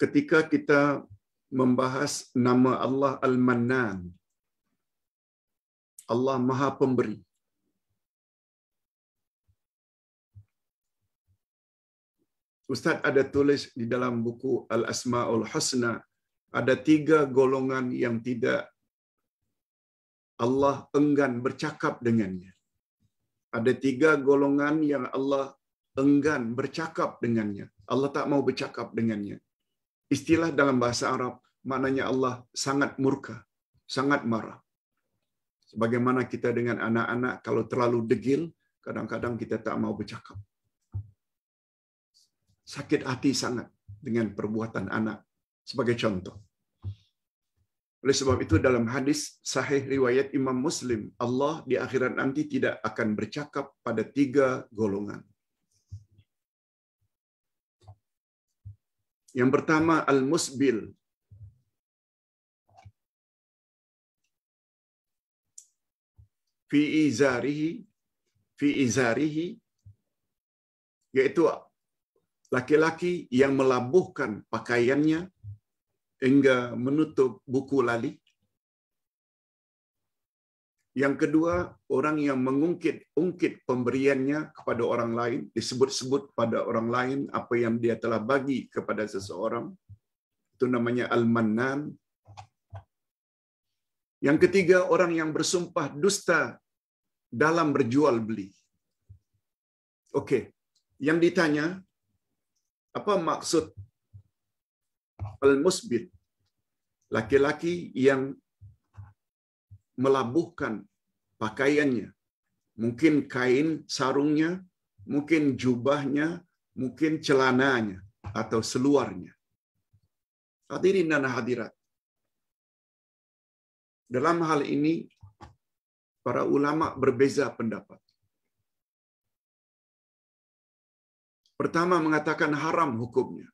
ketika kita membahas nama Allah Al-Mannan. Allah Maha Pemberi. Ustaz ada tulis di dalam buku Al-Asma'ul Husna, ada tiga golongan yang tidak Allah enggan bercakap dengannya. Ada tiga golongan yang Allah enggan bercakap dengannya. Allah tak mau bercakap dengannya. Istilah dalam bahasa Arab maknanya Allah sangat murka, sangat marah. Sebagaimana kita dengan anak-anak kalau terlalu degil, kadang-kadang kita tak mau bercakap. Sakit hati sangat dengan perbuatan anak sebagai contoh. Oleh sebab itu dalam hadis sahih riwayat Imam Muslim, Allah di akhirat nanti tidak akan bercakap pada tiga golongan. Yang pertama al-musbil. Fi izarihi fi izarihi yaitu laki-laki yang melabuhkan pakaiannya hingga menutup buku lali yang kedua, orang yang mengungkit-ungkit pemberiannya kepada orang lain, disebut-sebut pada orang lain apa yang dia telah bagi kepada seseorang. Itu namanya al-mannan. Yang ketiga, orang yang bersumpah dusta dalam berjual beli. Oke, yang ditanya, apa maksud al musbid Laki-laki yang melabuhkan pakaiannya. Mungkin kain sarungnya, mungkin jubahnya, mungkin celananya atau seluarnya. Hadirin dan hadirat. Dalam hal ini para ulama berbeza pendapat. Pertama mengatakan haram hukumnya.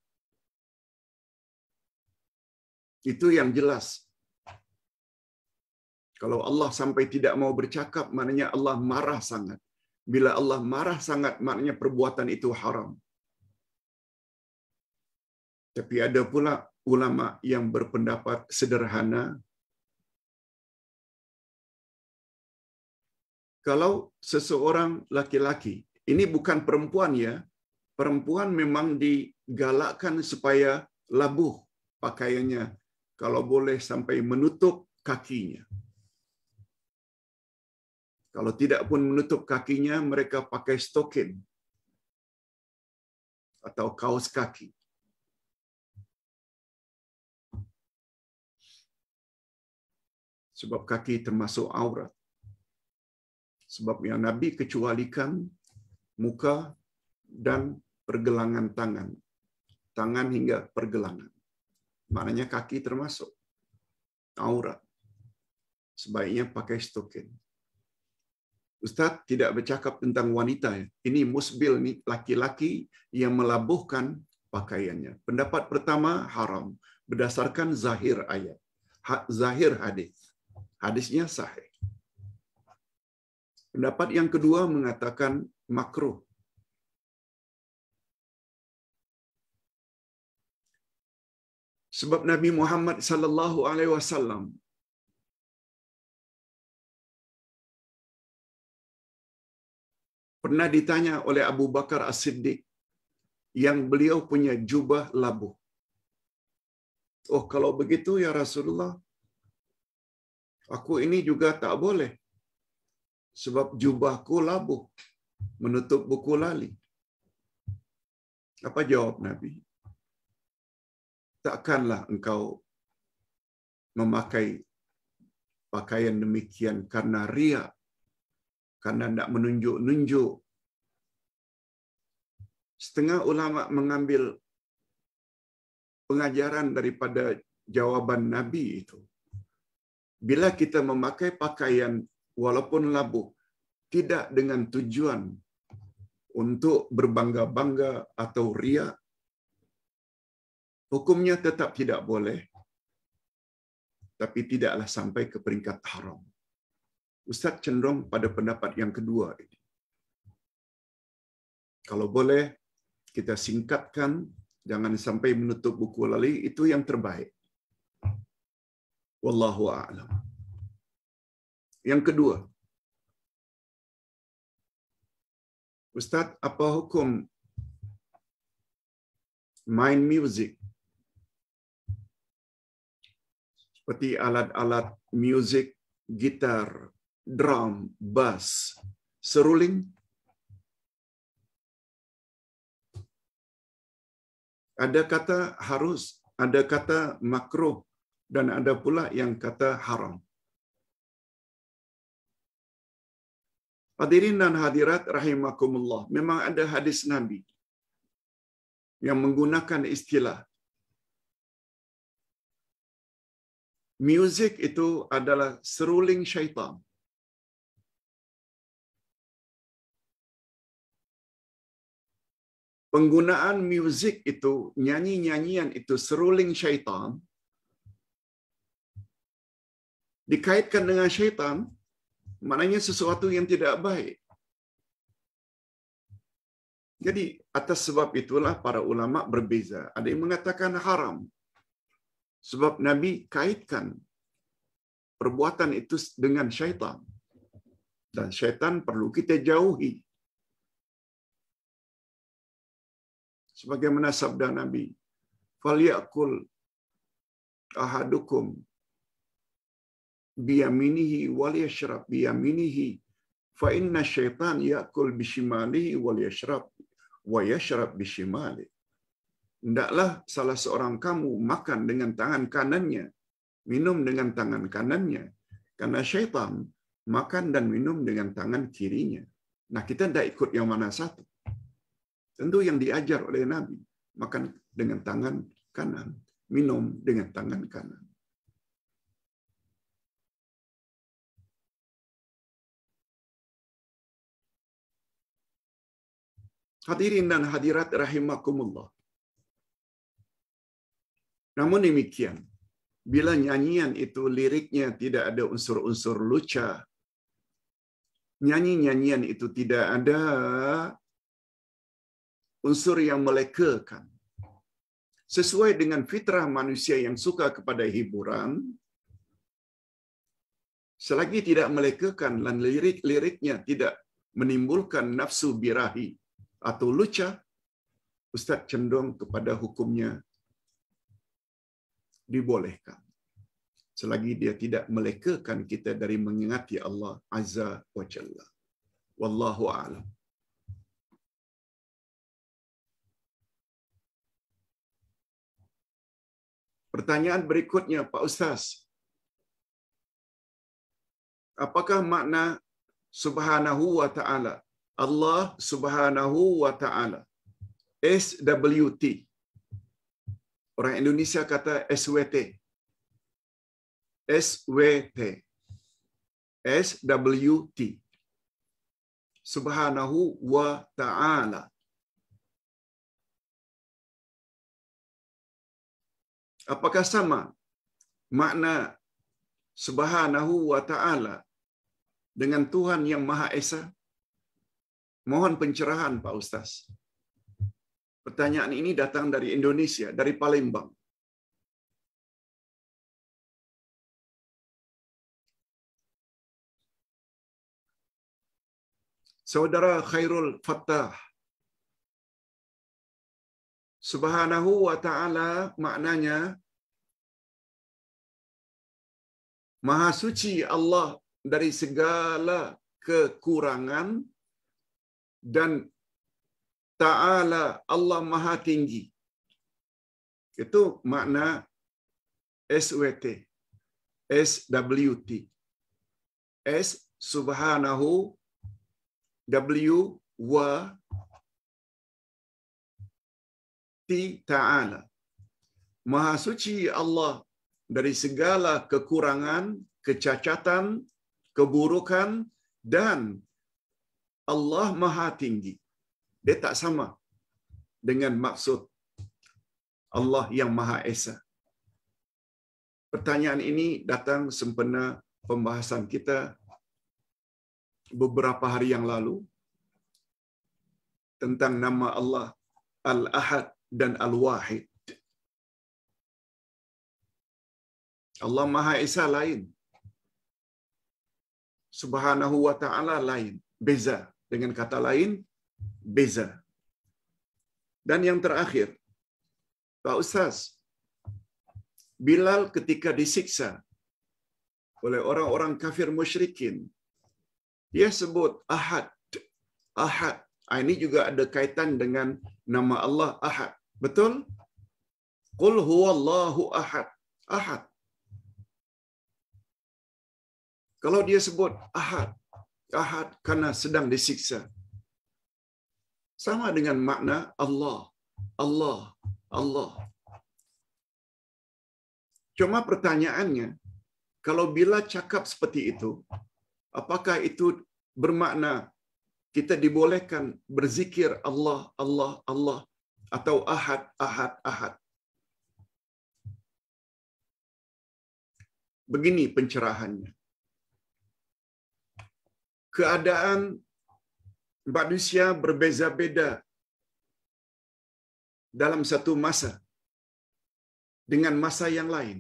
Itu yang jelas kalau Allah sampai tidak mau bercakap, maknanya Allah marah sangat. Bila Allah marah sangat, maknanya perbuatan itu haram. Tapi ada pula ulama yang berpendapat sederhana. Kalau seseorang laki-laki, ini bukan perempuan ya, perempuan memang digalakkan supaya labuh pakaiannya, kalau boleh sampai menutup kakinya. Kalau tidak pun menutup kakinya, mereka pakai stokin atau kaos kaki. Sebab kaki termasuk aurat. Sebab yang Nabi kecualikan muka dan pergelangan tangan. Tangan hingga pergelangan. Maknanya kaki termasuk aurat. Sebaiknya pakai stokin. Ustaz tidak bercakap tentang wanita. Ya. Ini musbil nih laki-laki yang melabuhkan pakaiannya. Pendapat pertama haram berdasarkan zahir ayat, zahir hadis. Hadisnya sahih. Pendapat yang kedua mengatakan makruh. Sebab Nabi Muhammad sallallahu alaihi wasallam pernah ditanya oleh Abu Bakar As-Siddiq yang beliau punya jubah labu. Oh, kalau begitu ya Rasulullah, aku ini juga tak boleh. Sebab jubahku labu, menutup buku lali. Apa jawab Nabi? Takkanlah engkau memakai pakaian demikian karena riak karena tidak menunjuk-nunjuk. Setengah ulama mengambil pengajaran daripada jawaban Nabi itu. Bila kita memakai pakaian walaupun labuh, tidak dengan tujuan untuk berbangga-bangga atau ria, hukumnya tetap tidak boleh. Tapi tidaklah sampai ke peringkat haram. Ustadz cenderung pada pendapat yang kedua. Ini. Kalau boleh, kita singkatkan, jangan sampai menutup buku lali, itu yang terbaik. Wallahu a'lam. Yang kedua, Ustadz, apa hukum main music seperti alat-alat music, gitar, drum, bass, seruling. Ada kata harus, ada kata makruh dan ada pula yang kata haram. Hadirin dan hadirat rahimakumullah, memang ada hadis Nabi yang menggunakan istilah Music itu adalah seruling syaitan. penggunaan musik itu, nyanyi-nyanyian itu, seruling syaitan, dikaitkan dengan syaitan, maknanya sesuatu yang tidak baik. Jadi atas sebab itulah para ulama berbeza. Ada yang mengatakan haram. Sebab Nabi kaitkan perbuatan itu dengan syaitan. Dan syaitan perlu kita jauhi. sebagaimana sabda Nabi falyakul ahadukum biyaminihi wal yashrab biyaminihi fa inna syaitan yakul bishimalihi wal yashrab wa yashrab bishimali hendaklah salah seorang kamu makan dengan tangan kanannya minum dengan tangan kanannya karena syaitan makan dan minum dengan tangan kirinya nah kita tidak ikut yang mana satu Tentu yang diajar oleh Nabi, makan dengan tangan kanan, minum dengan tangan kanan. Hadirin dan hadirat rahimakumullah. Namun demikian, bila nyanyian itu liriknya tidak ada unsur-unsur lucah, nyanyi-nyanyian itu tidak ada unsur yang melekakan. Sesuai dengan fitrah manusia yang suka kepada hiburan, selagi tidak melekakan dan lirik-liriknya tidak menimbulkan nafsu birahi atau luca, Ustadz cenderung kepada hukumnya dibolehkan. Selagi dia tidak melekakan kita dari mengingati Allah Azza wa Jalla. Wallahu a'lam. Pertanyaan berikutnya, Pak Ustaz. Apakah makna subhanahu wa ta'ala? Allah subhanahu wa ta'ala. SWT. Orang Indonesia kata SWT. SWT. SWT. Subhanahu wa ta'ala. Apakah sama makna subhanahu wa ta'ala dengan Tuhan yang Maha Esa? Mohon pencerahan Pak Ustaz. Pertanyaan ini datang dari Indonesia, dari Palembang. Saudara Khairul Fattah. Subhanahu wa ta'ala maknanya Maha suci Allah dari segala kekurangan dan ta'ala Allah maha tinggi. Itu makna SWT, SWT. S subhanahu W wa T ta'ala. Maha suci Allah dari segala kekurangan, kecacatan, keburukan, dan Allah Maha Tinggi. Dia tak sama dengan maksud Allah yang Maha Esa. Pertanyaan ini datang sempena pembahasan kita beberapa hari yang lalu tentang nama Allah Al-Ahad dan Al-Wahid. Allah Maha Esa lain. Subhanahu wa taala lain, beza. Dengan kata lain, beza. Dan yang terakhir, Pak Ustaz, Bilal ketika disiksa oleh orang-orang kafir musyrikin, dia sebut Ahad. Ahad. Ah, ini juga ada kaitan dengan nama Allah Ahad. Betul? Qul huwallahu ahad. Ahad. Kalau dia sebut ahad, ahad karena sedang disiksa. Sama dengan makna Allah, Allah, Allah. Cuma pertanyaannya, kalau bila cakap seperti itu, apakah itu bermakna kita dibolehkan berzikir Allah, Allah, Allah atau ahad, ahad, ahad? Begini pencerahannya keadaan manusia berbeza-beda dalam satu masa dengan masa yang lain.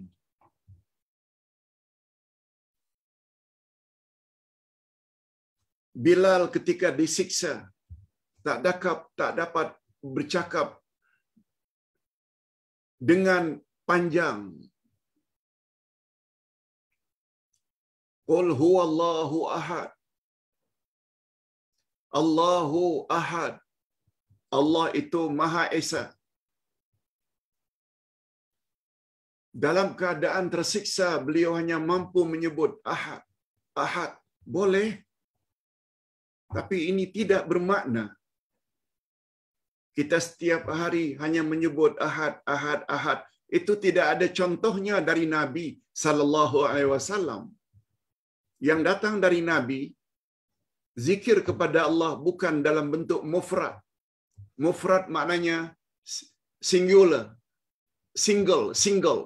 Bilal ketika disiksa tak dapat tak dapat bercakap dengan panjang. Qul huwallahu ahad. Allahu Ahad. Allah itu Maha Esa. Dalam keadaan tersiksa, beliau hanya mampu menyebut Ahad. Ahad. Boleh. Tapi ini tidak bermakna. Kita setiap hari hanya menyebut Ahad, Ahad, Ahad. Itu tidak ada contohnya dari Nabi sallallahu alaihi wasallam. Yang datang dari Nabi zikir kepada Allah bukan dalam bentuk mufrad. Mufrad maknanya singular, single, single.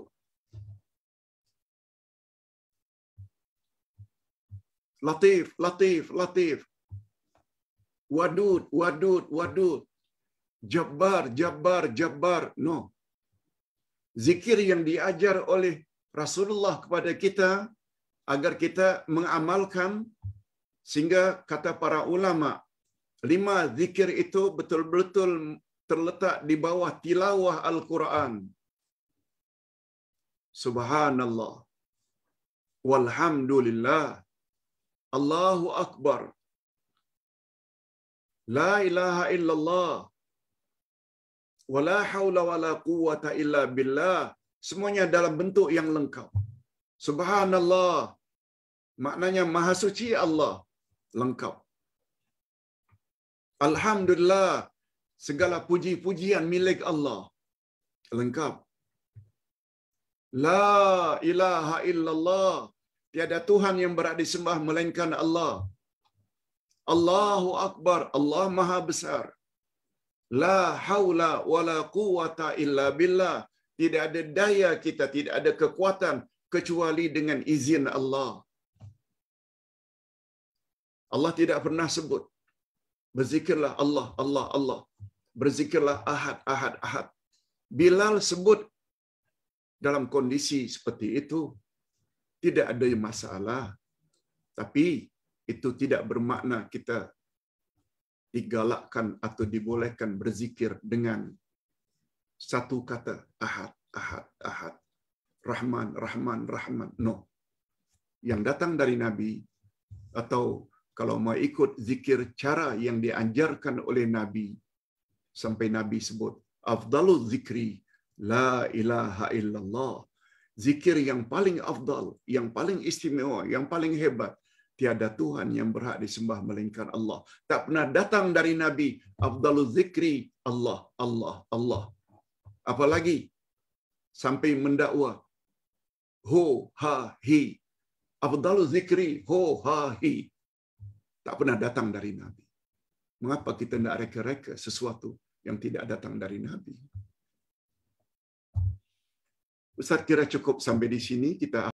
Latif, latif, latif. Wadud, wadud, wadud. Jabbar, jabbar, jabbar. No. Zikir yang diajar oleh Rasulullah kepada kita agar kita mengamalkan Sehingga kata para ulama, lima zikir itu betul-betul terletak di bawah tilawah Al-Quran. Subhanallah. Walhamdulillah. Allahu Akbar. La ilaha illallah. Wala hawla wala quwata illa billah. Semuanya dalam bentuk yang lengkap. Subhanallah. Maknanya maha suci Allah lengkap. Alhamdulillah, segala puji-pujian milik Allah lengkap. La ilaha illallah, tiada Tuhan yang berhak disembah melainkan Allah. Allahu Akbar, Allah Maha Besar. La haula wala quwata illa billah. Tidak ada daya kita, tidak ada kekuatan kecuali dengan izin Allah. Allah tidak pernah sebut. Berzikirlah Allah, Allah, Allah. Berzikirlah ahad, ahad, ahad. Bilal sebut dalam kondisi seperti itu. Tidak ada masalah. Tapi itu tidak bermakna kita digalakkan atau dibolehkan berzikir dengan satu kata ahad, ahad, ahad. Rahman, Rahman, Rahman. No. Yang datang dari Nabi atau kalau mau ikut zikir cara yang dianjarkan oleh Nabi sampai Nabi sebut afdalu zikri la ilaha illallah zikir yang paling afdal yang paling istimewa yang paling hebat tiada tuhan yang berhak disembah melainkan Allah tak pernah datang dari nabi afdalu zikri Allah Allah Allah apalagi sampai mendakwa ho ha hi afdalu zikri ho ha hi tak pernah datang dari Nabi. Mengapa kita tidak reka-reka sesuatu yang tidak datang dari Nabi? Ustaz kira cukup sampai di sini kita